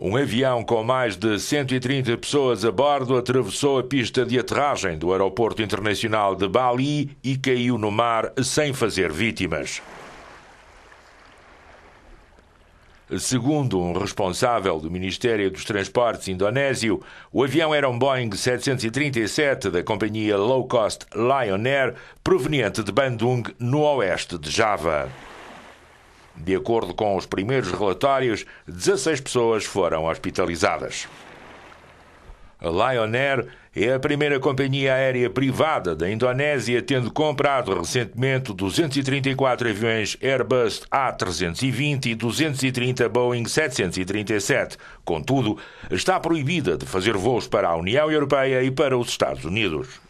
Um avião com mais de 130 pessoas a bordo atravessou a pista de aterragem do Aeroporto Internacional de Bali e caiu no mar sem fazer vítimas. Segundo um responsável do Ministério dos Transportes indonésio, o avião era um Boeing 737 da companhia low-cost Lion Air, proveniente de Bandung, no oeste de Java. De acordo com os primeiros relatórios, 16 pessoas foram hospitalizadas. A Lion Air é a primeira companhia aérea privada da Indonésia, tendo comprado recentemente 234 aviões Airbus A320 e 230 Boeing 737. Contudo, está proibida de fazer voos para a União Europeia e para os Estados Unidos.